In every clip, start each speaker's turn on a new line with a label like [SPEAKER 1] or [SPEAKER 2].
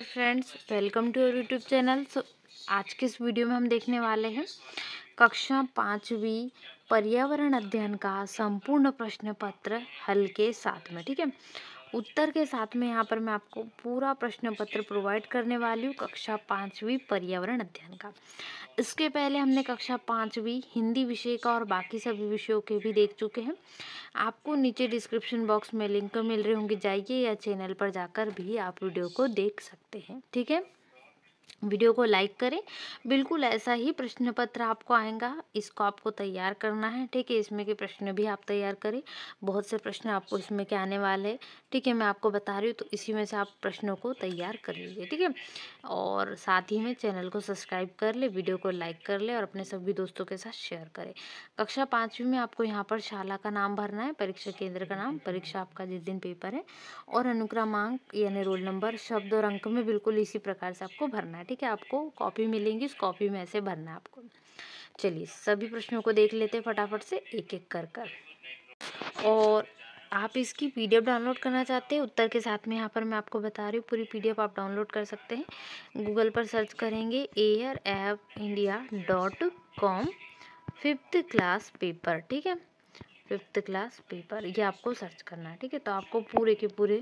[SPEAKER 1] friends welcome to your YouTube channel so आज के इस वीडियो में हम देखने वाले हैं कक्षा पाँचवीं पर्यावरण अध्ययन का संपूर्ण प्रश्न पत्र हल के साथ में ठीक है उत्तर के साथ में यहाँ पर मैं आपको पूरा प्रश्न पत्र प्रोवाइड करने वाली हूँ कक्षा पाँचवीं पर्यावरण अध्ययन का इसके पहले हमने कक्षा पाँचवीं हिंदी विषय का और बाकी सभी विषयों के भी देख चुके हैं आपको नीचे डिस्क्रिप्शन बॉक्स में लिंक मिल रहे होंगे जाइए या चैनल पर जाकर भी आप वीडियो को देख सकते हैं ठीक है वीडियो को लाइक करें बिल्कुल ऐसा ही प्रश्न पत्र आपको आएगा इसको आपको तैयार करना है ठीक है इसमें के प्रश्न भी आप तैयार करें बहुत से प्रश्न आपको इसमें के आने वाले हैं ठीक है मैं आपको बता रही हूँ तो इसी में से आप प्रश्नों को तैयार कर लीजिए ठीक है और साथ ही में चैनल को सब्सक्राइब कर ले वीडियो को लाइक कर ले और अपने सभी दोस्तों के साथ शेयर करें कक्षा पाँचवीं में आपको यहाँ पर शाला का नाम भरना है परीक्षा केंद्र का नाम परीक्षा आपका जिस दिन पेपर है और अनुक्रमांक यानी रोल नंबर शब्द और अंक में बिल्कुल इसी प्रकार से आपको भरना करना ठीक है आपको कॉपी मिलेंगी उस कॉपी में ऐसे भरना है आपको चलिए सभी प्रश्नों को देख लेते हैं फटाफट से एक एक कर कर और आप इसकी पी डाउनलोड करना चाहते हैं उत्तर के साथ में यहाँ पर मैं आपको बता रही हूँ पूरी पी आप डाउनलोड कर सकते हैं गूगल पर सर्च करेंगे air app India dot com fifth class paper ठीक है फिफ्थ क्लास पेपर ये आपको सर्च करना है ठीक है तो आपको पूरे के पूरे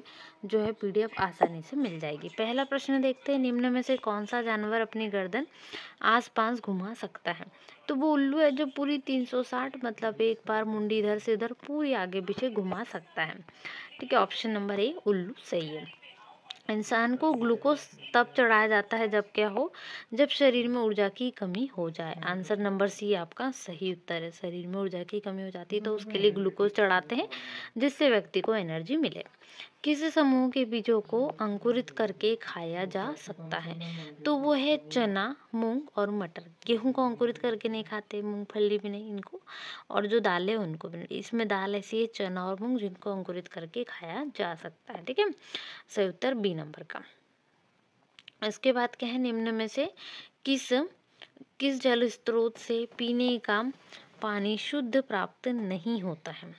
[SPEAKER 1] जो है पीडीएफ आसानी से मिल जाएगी पहला प्रश्न देखते हैं निम्न में से कौन सा जानवर अपनी गर्दन आसपास घुमा सकता है तो वो उल्लू है जो पूरी तीन सौ साठ मतलब एक बार मुंडी इधर से उधर पूरी आगे पीछे घुमा सकता है ठीक है ऑप्शन नंबर ए उल्लू सही है इंसान को ग्लूकोस तब चढ़ाया जाता है जब क्या हो जब शरीर में ऊर्जा की कमी हो जाए आंसर नंबर सी आपका सही उत्तर है शरीर में ऊर्जा की कमी हो जाती है तो उसके लिए ग्लूकोज चढ़ाते हैं जिससे व्यक्ति को एनर्जी मिले किस समूह के बीजों को अंकुरित करके खाया जा सकता है तो वो है चना मूंग और मटर गेहूं को अंकुरित करके नहीं खाते मूंगफली भी नहीं इनको और जो दाल है उनको भी नहीं इसमें दाल ऐसी है चना और मूंग जिनको अंकुरित करके खाया जा सकता है ठीक है सही उत्तर बी नंबर का इसके बाद क्या है निम्न में से किस किस जल स्त्रोत से पीने का पानी शुद्ध प्राप्त नहीं होता है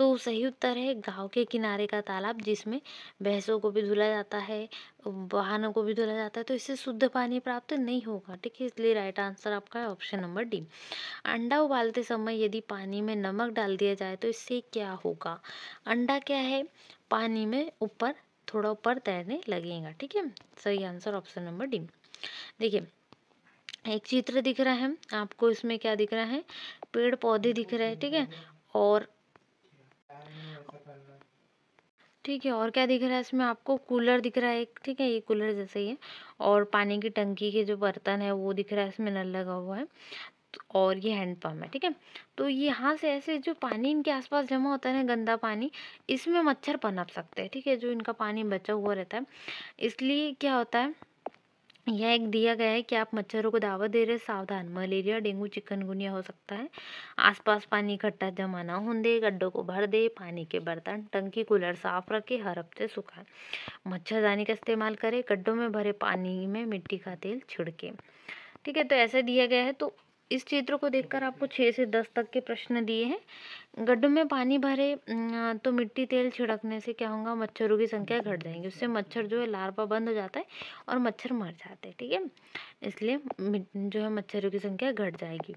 [SPEAKER 1] तो सही उत्तर है गाँव के किनारे का तालाब जिसमें भैंसों को भी धुला जाता है वाहनों को भी धुला जाता है तो इससे शुद्ध पानी प्राप्त नहीं होगा ठीक है इसलिए राइट आंसर आपका है ऑप्शन नंबर डी अंडा उबालते समय यदि पानी में नमक डाल दिया जाए तो इससे क्या होगा अंडा क्या है पानी में ऊपर थोड़ा ऊपर तैरने लगेगा ठीक है सही आंसर ऑप्शन नंबर डी देखिए एक चित्र दिख रहा है आपको इसमें क्या दिख रहा है पेड़ पौधे दिख रहे हैं ठीक है और ठीक है और क्या दिख रहा है इसमें आपको कूलर दिख रहा है एक ठीक है ये कूलर जैसे ही है और पानी की टंकी के जो बर्तन है वो दिख रहा है इसमें नल लगा हुआ है और ये हैंडपम्प है ठीक है तो यहाँ से ऐसे जो पानी इनके आसपास जमा होता है ना गंदा पानी इसमें मच्छर पनप सकते हैं ठीक है जो इनका पानी बचा हुआ रहता है इसलिए क्या होता है यह एक दिया गया है कि आप मच्छरों को दावा दे रहे सावधान मलेरिया डेंगू चिकनगुनिया हो सकता है आसपास पानी इकट्ठा जमा ना हो दे गड्ढों को भर दे पानी के बर्तन टंकी कूलर साफ रखें हर हफ्ते सुखाएं मच्छरदानी का इस्तेमाल करें गड्ढों में भरे पानी में मिट्टी का तेल छिड़के ठीक है तो ऐसे दिया गया है तो इस चित्र को देखकर आपको छः से दस तक के प्रश्न दिए हैं गड्ढों में पानी भरे अं, तो मिट्टी तेल छिड़कने से क्या होगा मच्छरों की संख्या घट जाएगी उससे मच्छर जो है लार्वा बंद हो जाता है और मच्छर मर जाते हैं ठीक है इसलिए जो है मच्छरों की संख्या घट जाएगी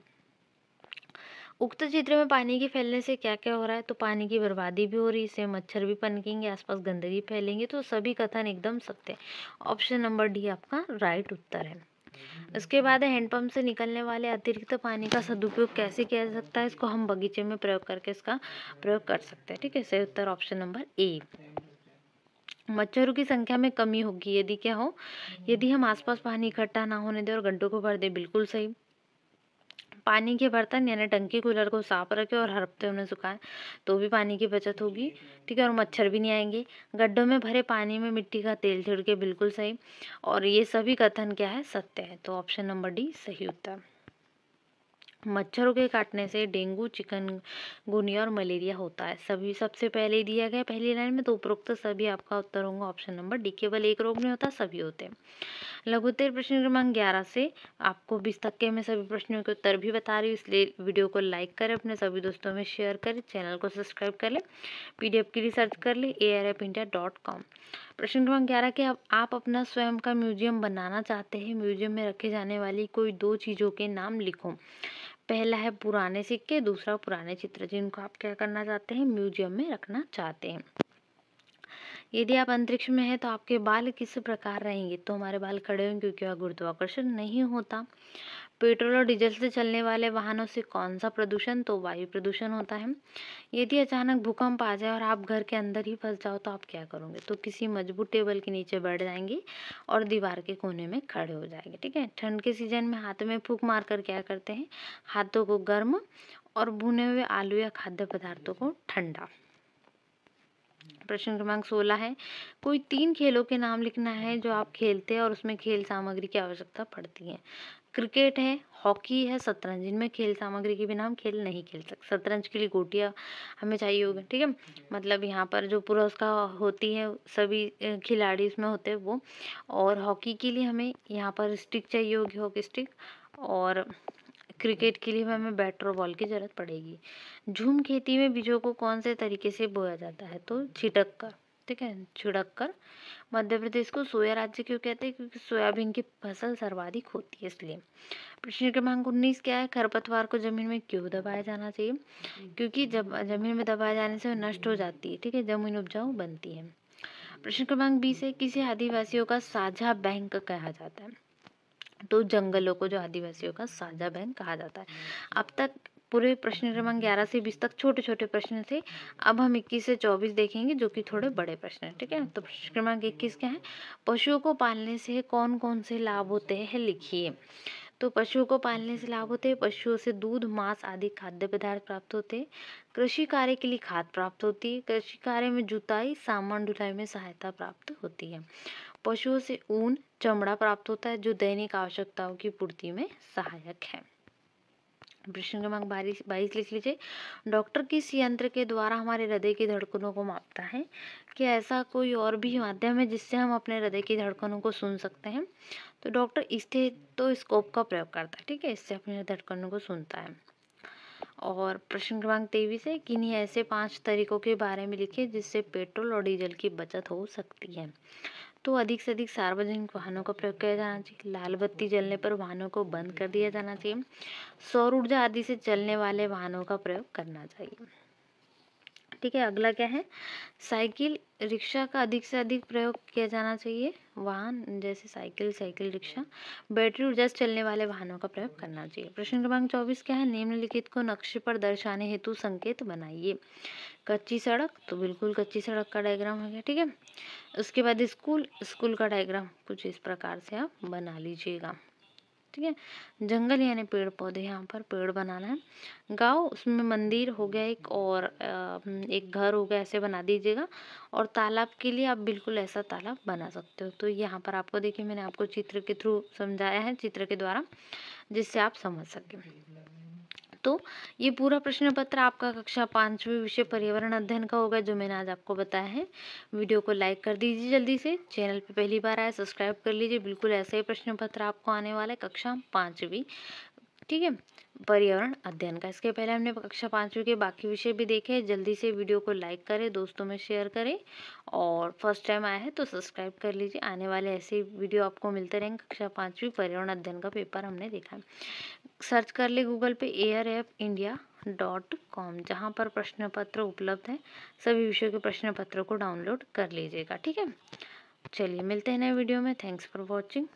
[SPEAKER 1] उक्त चित्र में पानी के फैलने से क्या क्या हो रहा है तो पानी की बर्बादी भी हो रही है इससे मच्छर भी पनकेंगे आसपास गंदगी फैलेंगे तो सभी कथन एकदम सत्य है ऑप्शन नंबर डी आपका राइट उत्तर है इसके बाद हैंडपम्प से निकलने वाले अतिरिक्त पानी का सदुपयोग कैसे किया जा सकता है इसको हम बगीचे में प्रयोग करके इसका प्रयोग कर सकते हैं ठीक है सही उत्तर ऑप्शन नंबर ए मच्छरों की संख्या में कमी होगी यदि क्या हो यदि हम आसपास पानी इकट्ठा ना होने दें और गड्ढों को भर दें बिल्कुल सही पानी के बर्तन यानी टंकी कूलर को साफ रखें और हर हफ्ते उन्हें सुखाएं तो भी पानी की बचत होगी ठीक है और मच्छर भी नहीं आएंगे गड्ढों में भरे पानी में मिट्टी का तेल छिड़के बिल्कुल सही और ये सभी कथन क्या है सत्य है तो ऑप्शन नंबर डी सही उत्तर मच्छरों के काटने से डेंगू चिकन गुनिया और मलेरिया होता है सभी सबसे पहले दिया गया पहली लाइन में तो उपरोक्त सभी आपका उत्तर होगा ऑप्शन नंबर डी केवल एक रोग नहीं होता सभी होते हैं लघुत्तर प्रश्न क्रमांक ग्यारह से आपको बीस तक के मैं सभी प्रश्नों के उत्तर भी बता रही हूँ इसलिए वीडियो को लाइक करें अपने सभी दोस्तों में शेयर करें चैनल को सब्सक्राइब कर लें पीडीएफ के लिए सर्च कर लें A R F India dot com प्रश्न क्रमांक ग्यारह के अब आप अपना स्वयं का म्यूजियम बनाना चाहते हैं म्यूजियम में रखे जाने वाली कोई दो चीज़ों के नाम लिखो पहला है पुराने सिक्के दूसरा पुराने चित्र जिनको आप क्या करना चाहते हैं म्यूजियम में रखना चाहते हैं यदि आप अंतरिक्ष में हैं तो आपके बाल किस प्रकार रहेंगे तो हमारे बाल खड़े होंगे क्योंकि वहाँ गुरुत्वाकर्षण नहीं होता पेट्रोल और डीजल से चलने वाले वाहनों से कौन सा प्रदूषण तो वायु प्रदूषण होता है यदि अचानक भूकंप आ जाए और आप घर के अंदर ही फंस जाओ तो आप क्या करोगे तो किसी मजबूत टेबल के नीचे बैठ जाएंगे और दीवार के कोने में खड़े हो जाएंगे ठीक है ठंड के सीजन में हाथ में फूक मार कर क्या करते हैं हाथों को गर्म और भुने हुए आलू या खाद्य पदार्थों को ठंडा प्रश्न क्रमांक सोलह है कोई तीन खेलों के नाम लिखना है जो आप खेलते हैं और उसमें खेल सामग्री की आवश्यकता पड़ती है क्रिकेट है हॉकी है शतरंज इनमें खेल सामग्री के बिना हम खेल नहीं खेल सकते शतरंज के लिए गोटियाँ हमें चाहिए होगी ठीक है मतलब यहाँ पर जो पुरस्कार होती है सभी खिलाड़ी उसमें होते हैं वो और हॉकी के लिए हमें यहाँ पर स्टिक चाहिए होगी हॉकी स्टिक और क्रिकेट के लिए हमें बैट और बॉल की ज़रूरत पड़ेगी झूम खेती में बीजों को कौन से तरीके से बोया जाता है तो छिटक कर ठीक है छिड़क कर मध्य प्रदेश को सोया राज्य क्यों कहते हैं क्योंकि सोयाबीन की फसल सर्वाधिक होती है इसलिए प्रश्न क्रमांक उन्नीस क्या है खरपतवार को जमीन में क्यों दबाया जाना चाहिए क्योंकि जब जमीन में दबाए जाने से नष्ट हो जाती है ठीक है जमीन उपजाऊ बनती है प्रश्न क्रमांक बीस है किसी आदिवासियों का साझा बैंक कहा जाता है तो जंगलों को जो आदिवासियों का साझा बहन कहा जाता है अब तक पूरे प्रश्न क्रमांक ग्यारह से बीस तक छोटे छोटे प्रश्न थे अब हम इक्कीस से चौबीस देखेंगे जो कि थोड़े बड़े प्रश्न हैं ठीक है तो प्रश्न क्रमांक इक्कीस क्या है पशुओं को पालने से कौन कौन से लाभ होते हैं लिखिए तो पशुओं को पालने से लाभ होते हैं पशुओं से दूध मांस आदि खाद्य पदार्थ प्राप्त होते हैं कृषि कार्य के लिए खाद प्राप्त होती है कृषि कार्य में जुताई सामान ढुलाई में सहायता प्राप्त होती है पशुओं से ऊन चमड़ा प्राप्त होता है जो दैनिक आवश्यकताओं की पूर्ति में सहायक है प्रश्न क्रमांक बाईस बाईस लिख लीजिए डॉक्टर किस यंत्र के द्वारा हमारे हृदय की धड़कनों को मापता है क्या ऐसा कोई और भी माध्यम है जिससे हम अपने हृदय की धड़कनों को सुन सकते हैं तो डॉक्टर इससे तो स्कोप का प्रयोग करता है ठीक है इससे अपने धड़कनों को सुनता है और प्रश्न क्रमांक तेईस है किन्हीं ऐसे पांच तरीकों के बारे में लिखिए जिससे पेट्रोल और डीजल की बचत हो सकती है तो अधिक से अधिक सार्वजनिक वाहनों का प्रयोग किया जाना चाहिए लाल बत्ती जलने पर वाहनों को बंद कर दिया जाना चाहिए सौर ऊर्जा आदि से चलने वाले वाहनों का प्रयोग करना चाहिए ठीक है अगला क्या है साइकिल रिक्शा का अधिक से अधिक प्रयोग किया जाना चाहिए वाहन जैसे साइकिल साइकिल रिक्शा बैटरी ऊर्जा से चलने वाले वाहनों का प्रयोग करना चाहिए प्रश्न क्रमांक चौबीस क्या है निम्नलिखित को नक्शे पर दर्शाने हेतु संकेत बनाइए कच्ची सड़क तो बिल्कुल कच्ची सड़क का डायग्राम हो गया ठीक है उसके बाद स्कूल स्कूल का डायग्राम कुछ इस प्रकार से आप बना लीजिएगा ठीक है जंगल यानी पेड़ पौधे यहाँ पर पेड़ बनाना है गाँव उसमें मंदिर हो गया एक और एक घर हो गया ऐसे बना दीजिएगा और तालाब के लिए आप बिल्कुल ऐसा तालाब बना सकते हो तो यहाँ पर आपको देखिए मैंने आपको चित्र के थ्रू समझाया है चित्र के द्वारा जिससे आप समझ सकें तो ये पूरा प्रश्न पत्र आपका कक्षा पांचवी विषय पर्यावरण अध्ययन का होगा जो मैंने आज आपको बताया है वीडियो को लाइक कर दीजिए जल्दी से चैनल पे पहली बार आए सब्सक्राइब कर लीजिए बिल्कुल ऐसा ही प्रश्न पत्र आपको आने वाला है कक्षा पाँचवीं ठीक है पर्यावरण अध्ययन का इसके पहले हमने कक्षा पाँचवीं के बाकी विषय भी देखे जल्दी से वीडियो को लाइक करें दोस्तों में शेयर करें और फर्स्ट टाइम आया है तो सब्सक्राइब कर लीजिए आने वाले ऐसे वीडियो आपको मिलते रहेंगे कक्षा पाँचवीं पर्यावरण अध्ययन का पेपर हमने देखा है सर्च कर ले गूगल पे air F India dot com जहाँ पर प्रश्न पत्र उपलब्ध है सभी विषयों के प्रश्न पत्रों को डाउनलोड कर लीजिएगा ठीक है चलिए मिलते हैं नए वीडियो में थैंक्स फॉर वॉचिंग